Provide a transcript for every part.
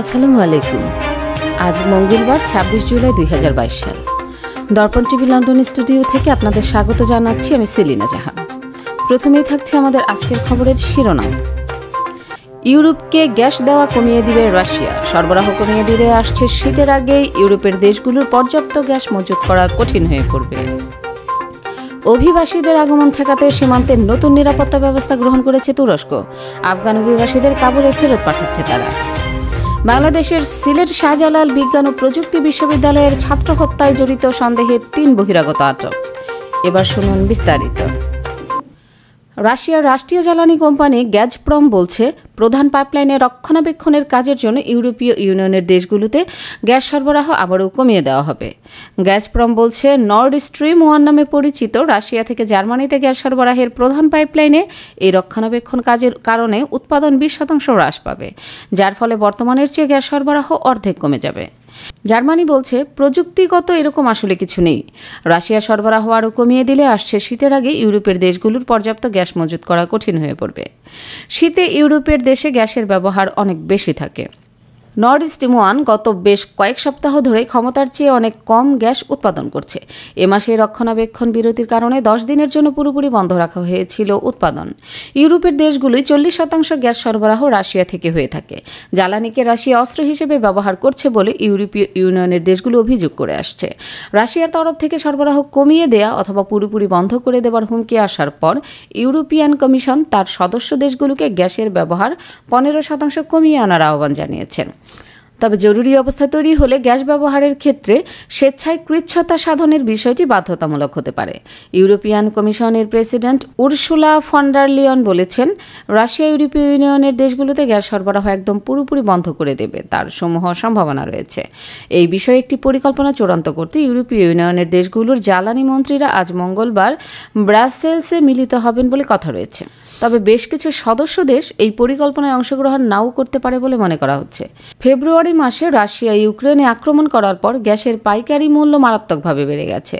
আসসালামু আলাইকুম আজ মঙ্গলবার ২৬ জুলাই দুই সাল দর্পণ টিভি লন্ডন স্টুডিও থেকে আপনাদের স্বাগত জানাচ্ছি আমি সেলিনা জাহান প্রথমেই থাকছে আমাদের আজকের খবরের শিরোনাম ইউরোপকে গ্যাস দেওয়া কমিয়ে দিবে রাশিয়া সরবরাহ কমিয়ে দিলে আসছে শীতের আগে ইউরোপের দেশগুলোর পর্যাপ্ত গ্যাস মজুত করা কঠিন হয়ে পড়বে অভিবাসীদের আগমন ঠেকাতে সীমান্তের নতুন নিরাপত্তা ব্যবস্থা গ্রহণ করেছে তুরস্ক আফগান অভিবাসীদের কাবুলে ফেরত পাঠাচ্ছে তারা বাংলাদেশের সিলেট শাহজালাল বিজ্ঞান ও প্রযুক্তি বিশ্ববিদ্যালয়ের ছাত্র হত্যায় জড়িত সন্দেহে তিন বহিরাগত আটক এবার শুনুন বিস্তারিত রাশিয়ার রাষ্ট্রীয় জ্বালানি কোম্পানি গ্যাজপ্রম বলছে প্রধান পাইপলাইনে রক্ষণাবেক্ষণের কাজের জন্য ইউরোপীয় ইউনিয়নের দেশগুলোতে গ্যাস সরবরাহ আবারও কমিয়ে দেওয়া হবে গ্যাজপ্রম বলছে নর্ড স্ট্রিম ওয়ান নামে পরিচিত রাশিয়া থেকে জার্মানিতে গ্যাস সরবরাহের প্রধান পাইপলাইনে এই রক্ষণাবেক্ষণ কাজের কারণে উৎপাদন বিশ শতাংশ হ্রাস পাবে যার ফলে বর্তমানের চেয়ে গ্যাস সরবরাহ অর্ধেক কমে যাবে জার্মানি বলছে প্রযুক্তিগত এরকম আসলে কিছু নেই রাশিয়া সরবরাহ আরও কমিয়ে দিলে আসছে শীতের আগে ইউরোপের দেশগুলোর পর্যাপ্ত গ্যাস মজুত করা কঠিন হয়ে পড়বে শীতে ইউরোপের দেশে গ্যাসের ব্যবহার অনেক বেশি থাকে নর্থ স্টিম ওয়ান গত বেশ কয়েক সপ্তাহ ধরে ক্ষমতার চেয়ে অনেক কম গ্যাস উৎপাদন করছে এ মাসে রক্ষণাবেক্ষণ বিরতির কারণে দশ দিনের জন্য পুরোপুরি বন্ধ রাখা হয়েছিল উৎপাদন ইউরোপের দেশগুলি চল্লিশ শতাংশ গ্যাস সরবরাহ রাশিয়া থেকে হয়ে থাকে জ্বালানিকে রাশিয়া অস্ত্র হিসেবে ব্যবহার করছে বলে ইউরোপীয় ইউনিয়নের দেশগুলো অভিযোগ করে আসছে রাশিয়ার তরফ থেকে সরবরাহ কমিয়ে দেয়া অথবা পুরোপুরি বন্ধ করে দেওয়ার হুমকি আসার পর ইউরোপিয়ান কমিশন তার সদস্য দেশগুলোকে গ্যাসের ব্যবহার পনেরো শতাংশ কমিয়ে আনার আহ্বান জানিয়েছেন তবে জরুরি অবস্থা তৈরি হলে গ্যাস ব্যবহারের ক্ষেত্রে স্বেচ্ছায় কৃচ্ছতা সাধনের বিষয়টি বাধ্যতামূলক হতে পারে ইউরোপিয়ান কমিশনের প্রেসিডেন্ট উর্সুলা ফন্ডারলিয়ন বলেছেন রাশিয়া ইউরোপীয় ইউনিয়নের দেশগুলোতে গ্যাস সরবরাহ একদম পুরোপুরি বন্ধ করে দেবে তার সমূহ সম্ভাবনা রয়েছে এই বিষয়ে একটি পরিকল্পনা চূড়ান্ত করতে ইউরোপীয় ইউনিয়নের দেশগুলোর জ্বালানি মন্ত্রীরা আজ মঙ্গলবার ব্রাসেলসে মিলিত হবেন বলে কথা রয়েছে তবে বেশ কিছু সদস্য দেশ এই পরিকল্পনায় অংশগ্রহণ নাও করতে পারে বলে মনে করা হচ্ছে ফেব্রুয়ারি মাসে রাশিয়া ইউক্রেনে আক্রমণ করার পর গ্যাসের পাইকারি মূল্য মারাত্মকভাবে বেড়ে গেছে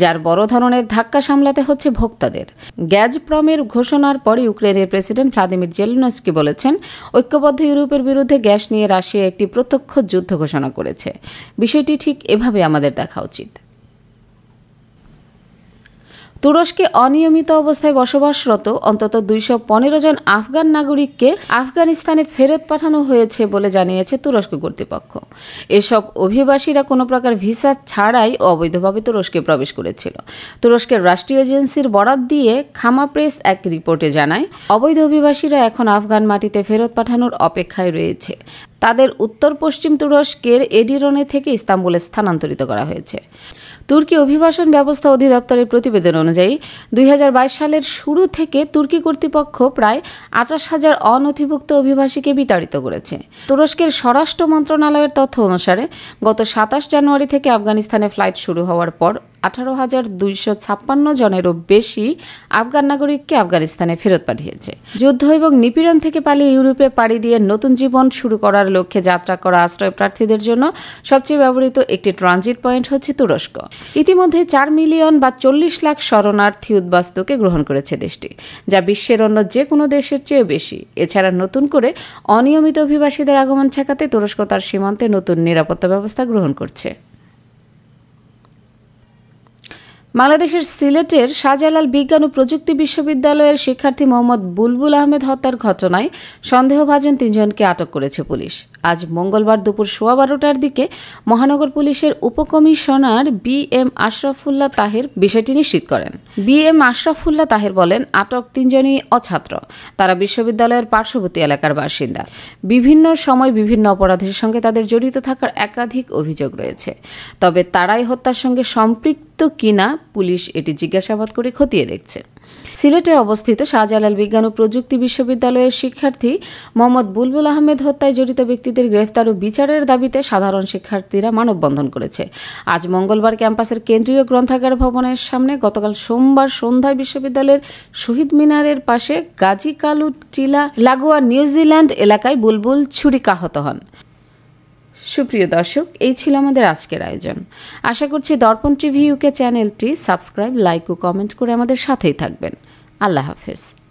যার বড় ধরনের ধাক্কা সামলাতে হচ্ছে ভোক্তাদের গ্যাজপ্রমের ঘোষণার পর ইউক্রেনের প্রেসিডেন্ট ভ্লাদিমির জেলনস্কি বলেছেন ঐক্যবদ্ধ ইউরোপের বিরুদ্ধে গ্যাস নিয়ে রাশিয়া একটি প্রত্যক্ষ যুদ্ধ ঘোষণা করেছে বিষয়টি ঠিক এভাবে আমাদের দেখা উচিত তুরস্কে অনিয়মিত অবস্থায় বসবাসরত অন্তত দুইশো পনেরো জন আফগান নাগরিককে আফগানিস্তানে ফেরত পাঠানো হয়েছে বলে জানিয়েছে তুরস্ক কর্তৃপক্ষ এসব অভিবাসীরা কোনো প্রকার ভিসা ছাড়াই অবৈধভাবে তুরস্কে প্রবেশ করেছিল তুরস্কের রাষ্ট্রীয় এজেন্সির বরাত দিয়ে খামা প্রেস এক রিপোর্টে জানায় অবৈধ অভিবাসীরা এখন আফগান মাটিতে ফেরত পাঠানোর অপেক্ষায় রয়েছে তাদের উত্তর পশ্চিম তুরস্কের এডিরনে থেকে ইস্তাম্বুলে স্থানান্তরিত করা হয়েছে তুর্কি অভিবাসন ব্যবস্থা অধিদপ্তরের প্রতিবেদন অনুযায়ী দুই সালের শুরু থেকে তুর্কি কর্তৃপক্ষ প্রায় আঠাশ হাজার অনথিভুক্ত অভিবাসীকে বিতাড়িত করেছে তুরস্কের স্বরাষ্ট্র মন্ত্রণালয়ের তথ্য অনুসারে গত সাতাশ জানুয়ারি থেকে আফগানিস্তানে ফ্লাইট শুরু হওয়ার পর আঠারো হাজার দুইশো ছাপ্পান্ন জনেরও বেশি আফগান নাগরিককে আফগানিস্তানে ফেরত পাঠিয়েছে যুদ্ধ এবং নিপীড়ন থেকে পালিয়ে ইউরোপে পাড়ি দিয়ে নতুন জীবন শুরু করার লক্ষ্যে যাত্রা করা আশ্রয় প্রার্থীদের জন্য সবচেয়ে ব্যবহৃত একটি ট্রানজিট পয়েন্ট হচ্ছে তুরস্ক ইতিমধ্যে চার মিলিয়ন বা চল্লিশ লাখ শরণার্থী উদ্বাস্তুকে গ্রহণ করেছে দেশটি যা বিশ্বের অন্য যে কোনো দেশের চেয়ে বেশি এছাড়া নতুন করে অনিয়মিত অভিবাসীদের আগমন ঠেকাতে তুরস্ক তার সীমান্তে নতুন নিরাপত্তা ব্যবস্থা গ্রহণ করছে বাংলাদেশের সিলেটের শাহজালাল বিজ্ঞান ও প্রযুক্তি বিশ্ববিদ্যালয়ের শিক্ষার্থী মোহাম্মদ বুলবুল আহমেদ হত্যার ঘটনায় সন্দেহভাজন তিনজনকে আটক করেছে পুলিশ আজ মঙ্গলবার দুপুর সোয়া বারোটার দিকে মহানগর পুলিশের উপকমিশনার বি এম আশরাফুল্লাহ তাহের বিষয়টি নিশ্চিত করেন বি এম আশরাফুল্লাহ তাহের বলেন আটক তিনজনই অছাত্র তারা বিশ্ববিদ্যালয়ের পার্শ্ববর্তী এলাকার বাসিন্দা বিভিন্ন সময় বিভিন্ন অপরাধের সঙ্গে তাদের জড়িত থাকার একাধিক অভিযোগ রয়েছে তবে তারাই হত্যার সঙ্গে সম্পৃক্ত সত্য কিনা পুলিশ এটি জিজ্ঞাসাবাদ করে খতিয়ে দেখছে সিলেটে অবস্থিত শাহজালাল বিজ্ঞান ও প্রযুক্তি বিশ্ববিদ্যালয়ের শিক্ষার্থী মোহাম্মদ বুলবুল আহমেদ হত্যায় জড়িত ব্যক্তিদের গ্রেফতার ও বিচারের দাবিতে সাধারণ শিক্ষার্থীরা মানববন্ধন করেছে আজ মঙ্গলবার ক্যাম্পাসের কেন্দ্রীয় গ্রন্থাগার ভবনের সামনে গতকাল সোমবার সন্ধ্যায় বিশ্ববিদ্যালয়ের শহীদ মিনারের পাশে গাজী কালু টিলা লাগোয়া নিউজিল্যান্ড এলাকায় বুলবুল ছুরিকাহত হন সুপ্রিয় দর্শক এই ছিল আমাদের আজকের আয়োজন আশা করছি দর্পণ টিভি ইউকে চ্যানেলটি সাবস্ক্রাইব লাইক ও কমেন্ট করে আমাদের সাথেই থাকবেন আল্লাহ হাফেজ